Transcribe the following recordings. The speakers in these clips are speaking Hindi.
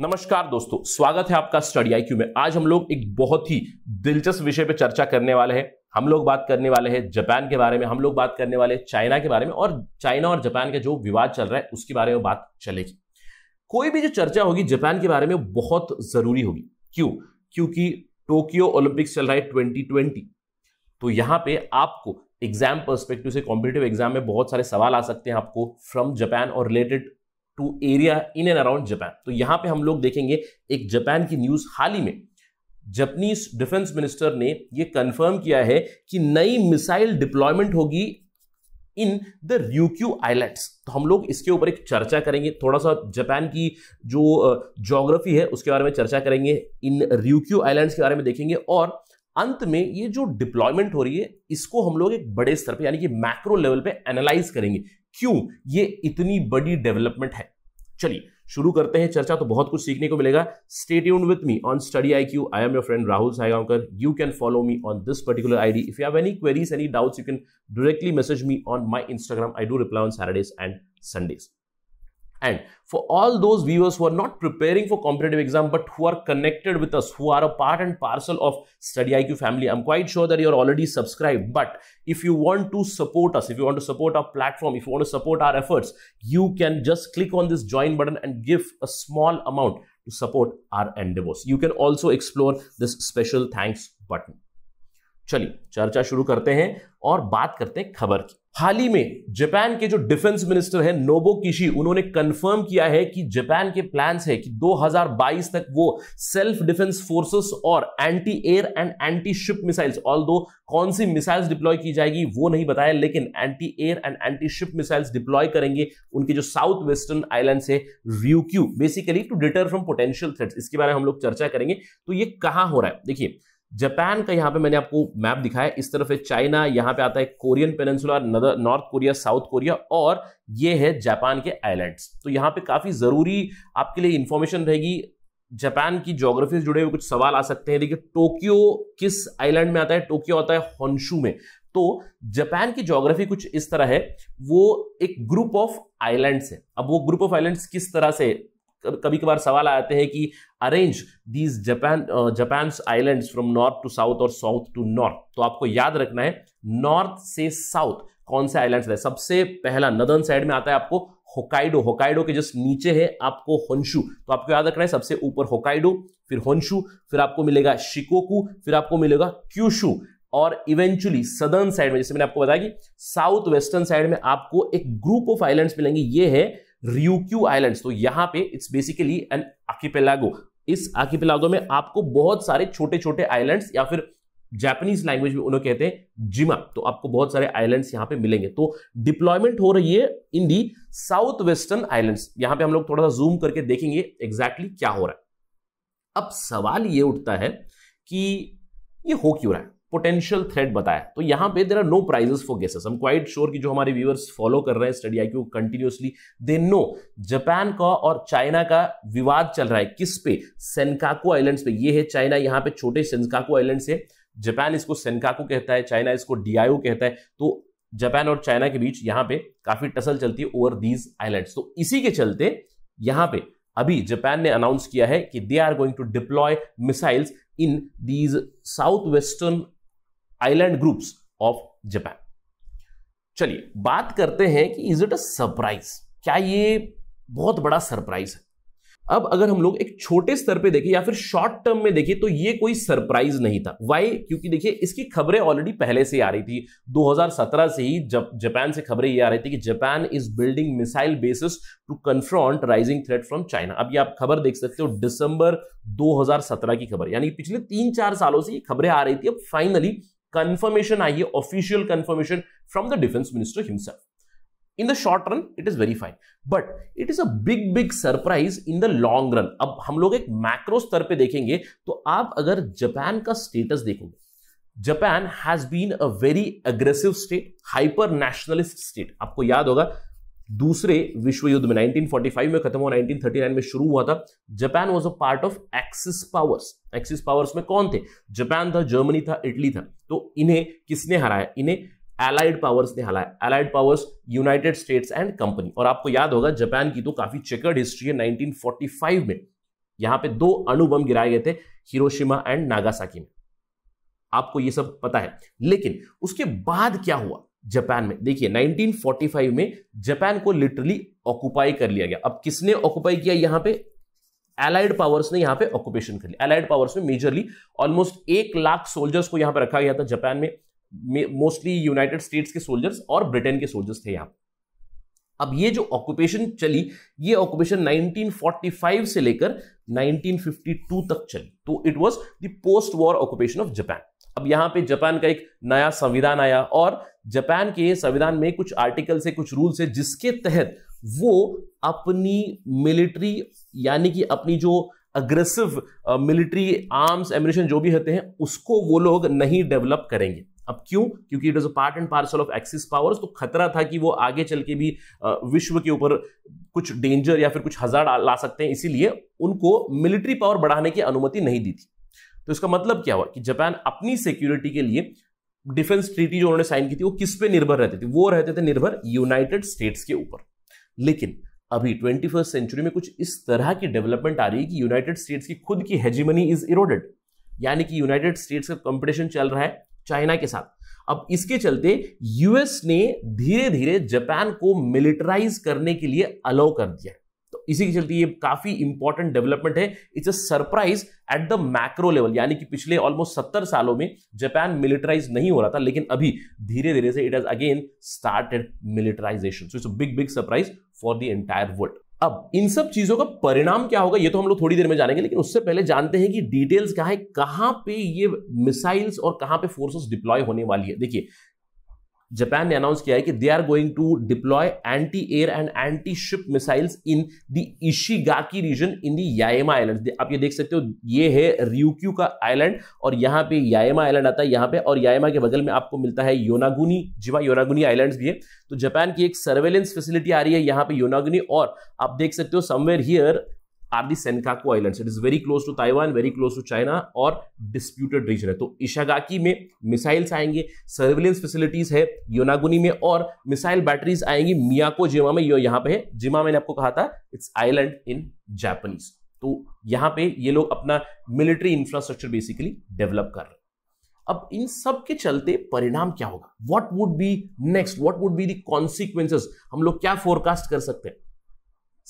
नमस्कार दोस्तों स्वागत है आपका स्टडी आई में आज हम लोग एक बहुत ही दिलचस्प विषय पर चर्चा करने वाले हैं हम लोग बात करने वाले हैं जापान के बारे में हम लोग बात करने वाले हैं चाइना के बारे में और चाइना और जापान का जो विवाद चल रहा है उसके बारे में बात चलेगी कोई भी जो चर्चा होगी जापान के बारे में बहुत जरूरी होगी क्यों क्योंकि टोक्यो ओलंपिक्स चल रहा है ट्वेंटी तो यहाँ पे आपको एग्जाम पर्सपेक्टिव से कॉम्पिटेटिव एग्जाम में बहुत सारे सवाल आ सकते हैं आपको फ्रॉम जापान और related to area in and around Japan तो यहां पे हम लोग देखेंगे एक जापान की न्यूज हाल ही में जापनीज डिफेंस मिनिस्टर ने यह कंफर्म किया है कि नई मिसाइल डिप्लॉयमेंट होगी इन द रूक्यू आइलैंड्स तो हम लोग इसके ऊपर एक चर्चा करेंगे थोड़ा सा जापान की जो जोग्राफी है उसके बारे में चर्चा करेंगे इन रूक्यू आइलैंड्स के बारे में देखेंगे और अंत में ये जो डिप्लॉयमेंट हो रही है इसको हम लोग एक बड़े स्तर पे यानी कि मैक्रो लेवल पे एनालाइज करेंगे क्यों ये इतनी बड़ी डेवलपमेंट है चलिए शुरू करते हैं चर्चा तो बहुत कुछ सीखने को मिलेगा स्टेट यून with me on study I Q I am your friend Rahul Saygaonkar you can follow me on this particular I D if you have any queries any doubts you can directly message me on my Instagram I do reply on Saturdays and Sundays And for all those viewers who are not preparing for competitive exam, but who are connected with us, who are a part and parcel of Study IQ family, I'm quite sure that you're already subscribed. But if you want to support us, if you want to support our platform, if you want to support our efforts, you can just click on this join button and give a small amount to support our endeavors. You can also explore this special thanks button. चलिए चर्चा शुरू करते हैं और बात करते हैं खबर की हाल ही में जापान के जो डिफेंस मिनिस्टर हैं नोबो किशी उन्होंने कंफर्म किया है कि जापान के प्लान्स है कि 2022 तक वो सेल्फ डिफेंस फोर्सेस और anti air and anti ship missiles all दो कौन सी मिसाइल्स डिप्लॉय की जाएगी वो नहीं बताया लेकिन anti air and anti ship missiles deploy करेंगे उनके जो साउथ वेस्टर्न आइलैंड है Ryukyu basically to deter from potential threats इसके बारे में हम लोग चर्चा करेंगे तो ये कहां हो रहा है देखिए जापान का यहाँ पे मैंने आपको मैप दिखाया इस तरफ है चाइना यहाँ पे आता है Korean peninsula North Korea South Korea और ये है जापान के आइलैंड्स तो यहाँ पे काफी जरूरी आपके लिए इंफॉर्मेशन रहेगी जापान की ज्योग्राफी से जुड़े हुए कुछ सवाल आ सकते हैं देखिए टोक्यो किस आइलैंड में आता है टोक्यो आता है हॉन्शू में तो जापान की ज्योग्राफी कुछ इस तरह है वो एक ग्रुप ऑफ आइलैंड्स है अब वो ग्रुप ऑफ आइलैंड्स किस तरह से कभी कभार सवाल आते हैं कि arrange these Japan Japan island from north to south और साउथ टू नॉर्थ तो आपको याद रखना है नॉर्थ से साउथ कौन से आइलैंड है सबसे पहला नदर्न साइड में आता है आपको होकाइडो होकाइडो के जस्ट नीचे है आपको होन्शु तो आपको याद रखना है सबसे ऊपर होकाइडो फिर होंशु फिर आपको मिलेगा शिकोकू फिर आपको मिलेगा क्यूशू और इवेंचुअली सदर्न साइड में जैसे मैंने आपको बताया कि साउथ वेस्टर्न साइड में आपको एक ग्रुप ऑफ आइलैंड्स मिलेंगे ये है रियूक्यू आइलैंड्स तो यहां पे इट्स बेसिकली एन आकीपेलागो इस आकीपेलागो में आपको बहुत सारे छोटे छोटे आइलैंड्स या फिर जापानीज लैंग्वेज में उन्हें कहते हैं जिमा तो आपको बहुत सारे आइलैंड्स यहां पे मिलेंगे तो डिप्लॉयमेंट हो रही है in the south western islands यहां पे हम लोग थोड़ा सा जूम करके देखेंगे एग्जैक्टली exactly क्या हो रहा है अब सवाल ये उठता है कि ये हो क्यों रहा है पोटेंशियल थ्रेड बताया तो यहां पे there are no prizes for guesses हम क्वाइट श्योर कि जो हमारे व्यूअर्स फॉलो कर रहे हैं study I Q continuously they know Japan का और चाइना का विवाद चल रहा है किस पे सेनकाकू आइलैंड्स पे ये है चाइना यहां पे छोटे सेनकाकू आइलैंड है जापान इसको सेनकाकू कहता है चाइना इसको डीआईओ कहता है तो जापान और चाइना के बीच यहां पे काफी टसल चलती है ओवर दीज आइलैंड्स तो इसी के चलते यहां पे अभी जापान ने अनाउंस किया है कि they are going to deploy missiles in these south western island groups of Japan चलिए बात करते हैं कि इज इट अ सरप्राइज क्या ये बहुत बड़ा सरप्राइज है अब अगर हम लोग एक छोटे स्तर पे देखें या फिर शॉर्ट टर्म में देखिए तो ये कोई सरप्राइज नहीं था वाई क्योंकि देखिए इसकी खबरें ऑलरेडी पहले से आ रही थी 2017 से ही जब जापान से खबरें ये आ रही थी कि Japan is building missile bases to confront rising threat from China अब ये आप खबर देख सकते हो दिसंबर 2017 की खबर यानी पिछले तीन चार सालों से ये खबरें आ रही थी अब फाइनली कंफर्मेशन आई है official confirmation from the defence minister himself in the short run it is very fine but it is a big big surprise in the long run अब हम लोग एक मैक्रो स्तर पे देखेंगे तो आप अगर जापान का स्टेटस देखोगे Japan has been a very aggressive state hyper nationalist state आपको याद होगा दूसरे विश्व युद्ध में 1945 में खत्म हुआ 1939 में शुरू हुआ था Japan was a part of axis powers axis powers में कौन थे जापान था जर्मनी था इटली था तो इन्हें किसने हराया इन्हें एलाइड पावर्स ने हराया allied powers United States and company और आपको याद होगा जापान की तो काफी चेकर्ड हिस्ट्री है 1945 में यहां पे दो अणुबम गिराए गए थे हिरोशिमा एंड नागासाकी में आपको ये सब पता है लेकिन उसके बाद क्या हुआ जापान में देखिए 1945 में जापान को लिटरली ऑक्यूपाई कर लिया गया अब किसने ऑक्यूपाई किया यहां पे एलाइड पावर्स ने यहां पे ऑक्यूपेशन कर लिया एलाइड पावर्स में मेजरली ऑलमोस्ट एक लाख सोल्जर्स को यहां पर रखा गया था जापान में मोस्टली यूनाइटेड स्टेट्स के सोल्जर्स और ब्रिटेन के सोल्जर्स थे यहां अब ये जो ऑक्यूपेशन चली ये ऑक्यूपेशन 1945 से लेकर 1952 तक चली तो it was the post war occupation of Japan अब यहां पे जापान का एक नया संविधान आया और जापान के संविधान में कुछ आर्टिकल से कुछ रूल्स है जिसके तहत वो अपनी मिलिट्री यानी कि अपनी जो अग्रेसिव मिलिट्री आर्म्स एमिनेशन जो भी होते हैं उसको वो लोग नहीं डेवलप करेंगे अब क्यों क्योंकि it is a part and parcel of axis powers तो खतरा था कि वो आगे चल के भी विश्व के ऊपर कुछ डेंजर या फिर कुछ हजार ला सकते हैं इसीलिए उनको मिलिट्री पावर बढ़ाने की अनुमति नहीं दी थी तो इसका मतलब क्या हुआ कि जापान अपनी सिक्योरिटी के लिए डिफेंस ट्रीटी जो उन्होंने साइन की थी वो किस पे निर्भर रहती थी वो रहते थे निर्भर यूनाइटेड स्टेट्स के ऊपर लेकिन अभी ट्वेंटी फर्स्ट सेंचुरी में कुछ इस तरह की डेवलपमेंट आ रही है कि यूनाइटेड स्टेट्स की खुद की हेजीमनी इज इरोडेड यानी कि यूनाइटेड स्टेट्स का कंपटीशन चल रहा है चाइना के साथ अब इसके चलते यूएस ने धीरे धीरे जापान को मिलिटराइज करने के लिए अलाउ कर दिया है इसी के चलते ये काफी इंपॉर्टेंट डेवलपमेंट है it's a surprise at the macro level यानी कि पिछले ऑलमोस्ट सत्तर सालों में जापान मिलिटराइज नहीं हो रहा था लेकिन अभी धीरे धीरे से it has again started militarisation so it's big big surprise for the entire world अब इन सब चीजों का परिणाम क्या होगा ये तो हम लोग थोड़ी देर में जानेंगे लेकिन उससे पहले जानते हैं कि डिटेल्स क्या है कहां पे ये मिसाइल्स और कहां पे फोर्सेस डिप्लॉय होने वाली है देखिए जापान ने अनाउंस किया है कि they are going to deploy anti air and anti ship missiles in the Ishigaki region in the Yaeyama island आप ये देख सकते हो ये है रियूक्यू का आइलैंड और यहाँ पे यायमा आइलैंड आता है यहाँ पे और यायमा के बगल में आपको मिलता है योनागुनी जिवा योनागुनी आइलैंड भी है तो जापान की एक सर्वेलेंस फैसिलिटी आ रही है यहाँ पे योनागुनी और आप देख सकते हो somewhere here are the Senkaku island it is very close to Taiwan very close to China और डिस्प्यूटेड रीजन है तो इशागाकी में मिसाइल्स आएंगे सर्विलेंस फैसिलिटीज है योनागुनी में और मिसाइल बैटरीज आएंगी मियाको जिमा में यहां पे है जिमा मैंने आपको कहा था इट्स आइलैंड इन जापानीज तो यहां पे ये लोग अपना मिलिट्री इंफ्रास्ट्रक्चर बेसिकली डेवलप कर रहे हैं अब इन सब के चलते परिणाम क्या होगा what would be next what would be the consequences हम लोग क्या फोरकास्ट कर सकते हैं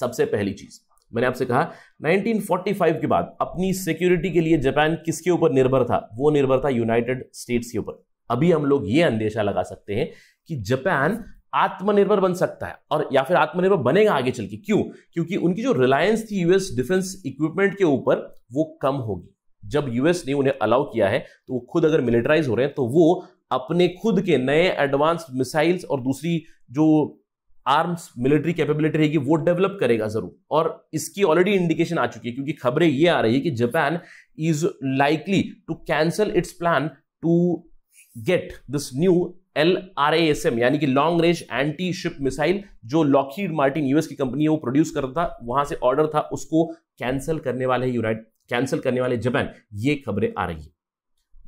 सबसे पहली चीज़ मैंने आपसे कहा 1945 के बाद अपनी सिक्योरिटी के लिए जापान किसके ऊपर निर्भर था वो निर्भर था यूनाइटेड स्टेट्स के ऊपर अभी हम लोग ये अंदेशा लगा सकते हैं कि जापान आत्मनिर्भर बन सकता है और या फिर आत्मनिर्भर बनेगा आगे चल के क्यों क्योंकि उनकी जो रिलायंस थी यूएस डिफेंस इक्विपमेंट के ऊपर वो कम होगी जब यूएस ने उन्हें अलाउ किया है तो वो खुद अगर मिलिटराइज हो रहे हैं तो वो अपने खुद के नए एडवांस मिसाइल्स और दूसरी जो आर्म्स मिलिट्री कैपेबिलिटी रहेगी वो डेवलप करेगा जरूर और इसकी ऑलरेडी इंडिकेशन आ चुकी है क्योंकि खबरें ये आ रही है कि Japan is likely to cancel its plan to get this new L R S M यानी कि long range anti ship missile जो लॉकहीड मार्टिन यूएस की कंपनी है वो प्रोड्यूस करता था वहां से ऑर्डर था उसको कैंसिल करने वाले यूनाइट कैंसिल करने वाले जापान ये खबरें आ रही है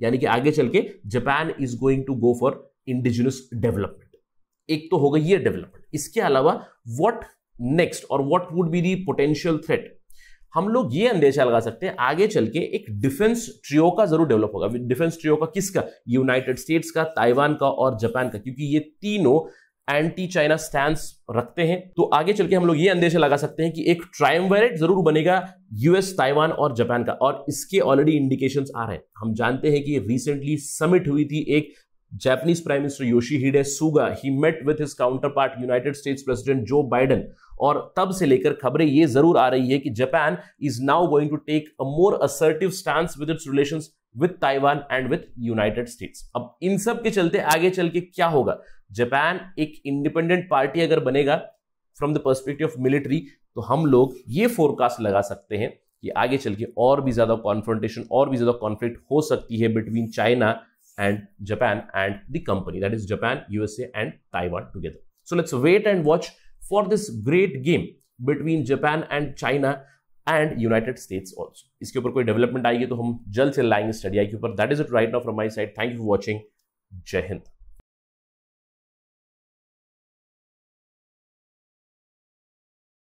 यानी कि आगे चल के Japan is going to go for indigenous development एक तो हो गई ये डेवलपमेंट इसके अलावा व्हाट नेक्स्ट और what would be the potential threat हम लोग ये अंदेशा लगा सकते हैं आगे चल के एक डिफेंस ट्रियो का जरूर डेवलप होगा डिफेंस ट्रियो का किसका यूनाइटेड स्टेट्स का ताइवान का और जापान का क्योंकि ये तीनों एंटी चाइना स्टैंड रखते हैं तो आगे चल के हम लोग ये अंदेशा लगा सकते हैं कि एक ट्राइमवेरेट जरूर बनेगा यूएस ताइवान और जापान का और इसके ऑलरेडी इंडिकेशन आ रहे हैं हम जानते हैं कि रिसेंटली समिट हुई थी एक Japanese Prime Minister Yoshihide Suga, he met with his counterpart United States President Joe Biden. और तब से लेकर खबरें ये जरूर आ रही है कि Japan is now going to take a more assertive stand with its relation with Taiwan and with United States अब इन सब के चलते आगे चल के क्या होगा जापान एक इंडिपेंडेंट पार्टी अगर बनेगा from the perspective of military तो हम लोग ये फोरकास्ट लगा सकते हैं कि आगे चल के और भी ज्यादा कॉन्फ्रंटेशन और भी ज्यादा कॉन्फ्लिक्ट हो सकती है between China and Japan and the company that is Japan, USA and Taiwan together. So let's wait and watch for this great game between Japan and China and United States also. If there is any development, we will study on That is it right now from my side. Thank you for watching. Jai